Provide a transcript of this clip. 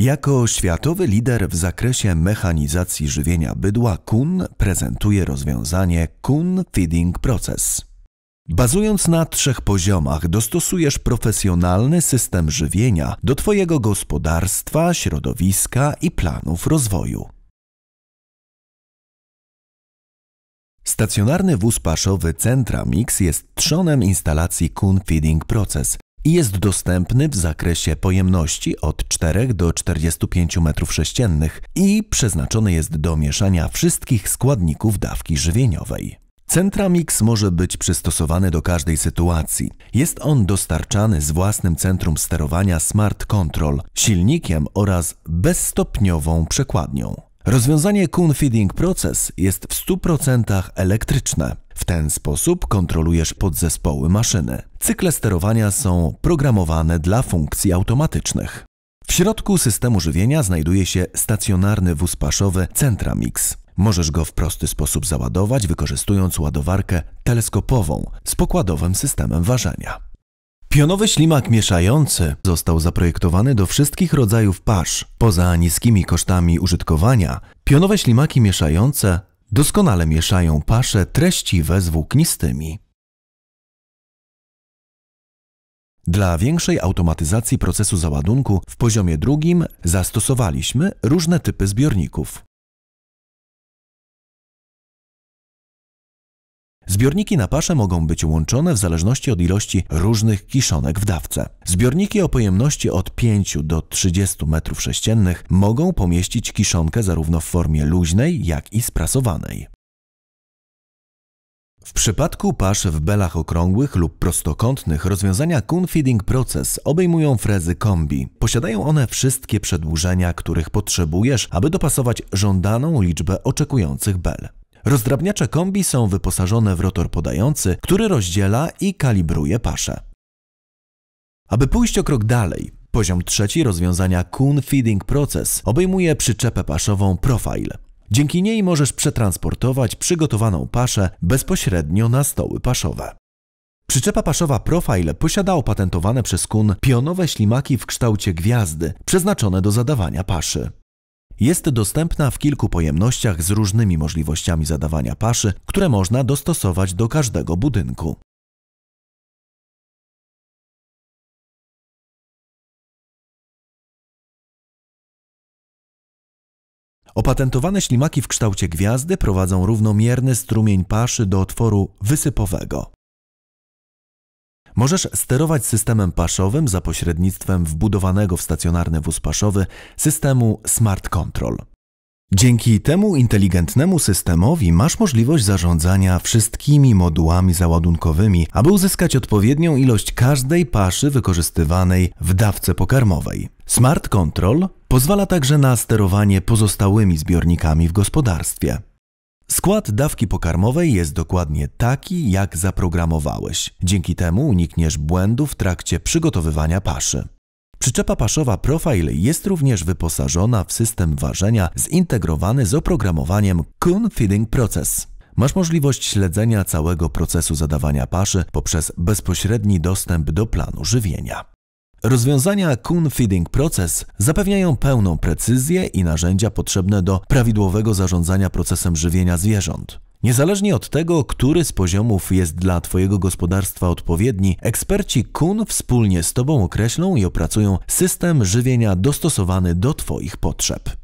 Jako światowy lider w zakresie mechanizacji żywienia bydła, KUN prezentuje rozwiązanie KUN Feeding Process. Bazując na trzech poziomach, dostosujesz profesjonalny system żywienia do Twojego gospodarstwa, środowiska i planów rozwoju. Stacjonarny wóz paszowy Centra Mix jest trzonem instalacji Kun Feeding Process, i jest dostępny w zakresie pojemności od 4 do 45 m3 i przeznaczony jest do mieszania wszystkich składników dawki żywieniowej. Centra mix może być przystosowany do każdej sytuacji. Jest on dostarczany z własnym centrum sterowania Smart Control, silnikiem oraz bezstopniową przekładnią. Rozwiązanie Kuhn Feeding Process jest w 100% elektryczne. W ten sposób kontrolujesz podzespoły maszyny. Cykle sterowania są programowane dla funkcji automatycznych. W środku systemu żywienia znajduje się stacjonarny wóz paszowy Centramix. Możesz go w prosty sposób załadować, wykorzystując ładowarkę teleskopową z pokładowym systemem ważenia. Pionowy ślimak mieszający został zaprojektowany do wszystkich rodzajów pasz. Poza niskimi kosztami użytkowania, pionowe ślimaki mieszające doskonale mieszają pasze treściwe z włóknistymi. Dla większej automatyzacji procesu załadunku w poziomie drugim zastosowaliśmy różne typy zbiorników. Zbiorniki na pasze mogą być łączone w zależności od ilości różnych kiszonek w dawce. Zbiorniki o pojemności od 5 do 30 m3 mogą pomieścić kiszonkę zarówno w formie luźnej, jak i sprasowanej. W przypadku pasz w belach okrągłych lub prostokątnych rozwiązania Kuhn Feeding Process obejmują frezy kombi. Posiadają one wszystkie przedłużenia, których potrzebujesz, aby dopasować żądaną liczbę oczekujących bel. Rozdrabniacze kombi są wyposażone w rotor podający, który rozdziela i kalibruje paszę. Aby pójść o krok dalej, poziom trzeci rozwiązania Kuhn Feeding Process obejmuje przyczepę paszową Profile. Dzięki niej możesz przetransportować przygotowaną paszę bezpośrednio na stoły paszowe. Przyczepa paszowa Profile posiada opatentowane przez Kun pionowe ślimaki w kształcie gwiazdy, przeznaczone do zadawania paszy. Jest dostępna w kilku pojemnościach z różnymi możliwościami zadawania paszy, które można dostosować do każdego budynku. Opatentowane ślimaki w kształcie gwiazdy prowadzą równomierny strumień paszy do otworu wysypowego. Możesz sterować systemem paszowym za pośrednictwem wbudowanego w stacjonarny wóz paszowy systemu Smart Control. Dzięki temu inteligentnemu systemowi masz możliwość zarządzania wszystkimi modułami załadunkowymi, aby uzyskać odpowiednią ilość każdej paszy wykorzystywanej w dawce pokarmowej. Smart Control pozwala także na sterowanie pozostałymi zbiornikami w gospodarstwie. Skład dawki pokarmowej jest dokładnie taki, jak zaprogramowałeś. Dzięki temu unikniesz błędu w trakcie przygotowywania paszy. Przyczepa paszowa Profile jest również wyposażona w system ważenia zintegrowany z oprogramowaniem Coon Feeding Process. Masz możliwość śledzenia całego procesu zadawania paszy poprzez bezpośredni dostęp do planu żywienia. Rozwiązania Kun Feeding Process zapewniają pełną precyzję i narzędzia potrzebne do prawidłowego zarządzania procesem żywienia zwierząt. Niezależnie od tego, który z poziomów jest dla Twojego gospodarstwa odpowiedni, eksperci KUN wspólnie z Tobą określą i opracują system żywienia dostosowany do Twoich potrzeb.